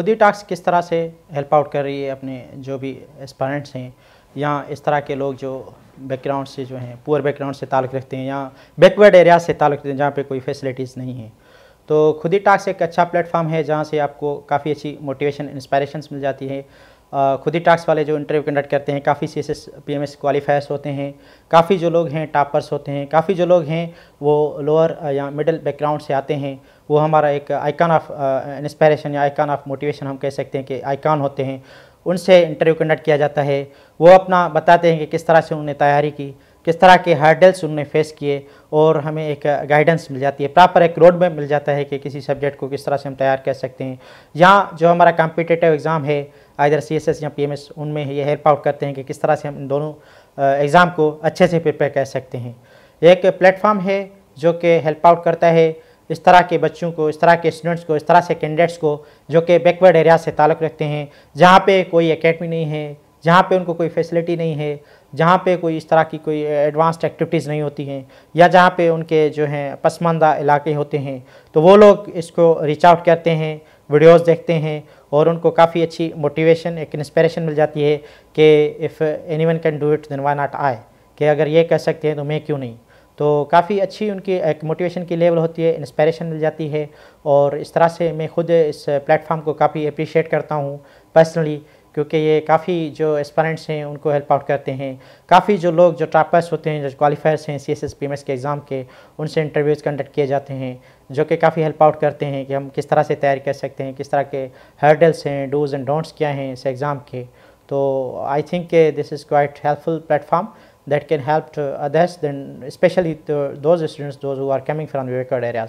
खुद ही टास्क किस तरह से हेल्प आउट कर रही है अपने जो भी एस्परेंट्स हैं या इस तरह के लोग जो बैकग्राउंड से जो हैं पुअर बैकग्राउंड से ताल्लुक़ रखते हैं या बैकवर्ड एरिया से ताल्लुक़ रखते हैं जहाँ पे कोई फैसिलिटीज़ नहीं है तो खुद ही टास्क एक अच्छा प्लेटफॉर्म है जहाँ से आपको काफ़ी अच्छी मोटिवेशन इंस्पायरेशन मिल जाती है खुद ही टास्क वाले जो इंटरव्यू कंडक्ट करते हैं काफ़ी C S S P M S qualifiers होते हैं काफ़ी जो लोग हैं टॉपर्स होते हैं काफ़ी जो लोग हैं वो लोअर या मिडिल बैकग्राउंड से आते हैं वो हमारा एक आइकन ऑफ इंस्पायरेशन या आइकन ऑफ मोटिवेशन हम कह सकते हैं कि आइकॉन होते हैं उनसे इंटरव्यू कंडक्ट किया जाता है वो अपना बताते हैं कि किस तरह से उन्होंने तैयारी की किस तरह के हर्डल्स उन्होंने फेस किए और हमें एक गाइडेंस मिल जाती है प्रॉपर एक रोड मैप मिल जाता है कि किसी सब्जेक्ट को किस तरह से हम तैयार कर सकते हैं या जो हमारा कॉम्पिटेटिव एग्ज़ाम है आइर सी एस एस या पी एम एस उनमें ये हेल्प आउट करते हैं कि किस तरह से हम इन दोनों एग्ज़ाम uh, को अच्छे से प्रिपेयर कर सकते हैं एक प्लेटफॉर्म है जो कि हेल्प आउट करता है इस तरह के बच्चों को इस तरह के स्टूडेंट्स को इस तरह से कैंडिडेट्स को जो कि बैकवर्ड एरिया से ताल्लुक़ रखते हैं जहाँ पे कोई एकेडमी नहीं है जहाँ पे उनको कोई फैसिलिटी नहीं है जहाँ पे कोई इस तरह की कोई एडवांस्ड एक्टिविटीज़ नहीं होती हैं या जहाँ पे उनके जो हैं पसमानदा इलाके होते हैं तो वो लोग इसको रीच आउट करते हैं वीडियोस देखते हैं और उनको काफ़ी अच्छी मोटिवेशन एक इंस्पिरेशन मिल जाती है कि if anyone can do it then why not I कि अगर ये कह सकते हैं तो मैं क्यों नहीं तो काफ़ी अच्छी उनकी एक मोटिवेशन की लेवल होती है इंस्पायरेशन मिल जाती है और इस तरह से मैं खुद इस प्लेटफॉर्म को काफ़ी अप्रिशिएट करता हूँ पर्सनली क्योंकि ये काफ़ी जो एस्पायरेंट्स हैं उनको हेल्प आउट करते हैं काफ़ी जो लोग जो टॉपर्स होते हैं जो क्वालिफायर्स हैं सी एस एस के एग्ज़ाम के उनसे इंटरव्यूज़ कंडक्ट किए जाते हैं जो कि काफ़ी हेल्प आउट करते हैं कि हम किस तरह से तैयारी कर सकते हैं किस तरह के हर्डल्स हैं डूज़ एंड डोंट्स क्या हैं इस एग्ज़ाम के तो I think this is quite helpful platform that can help to others then especially to those students those who are coming from the backward areas.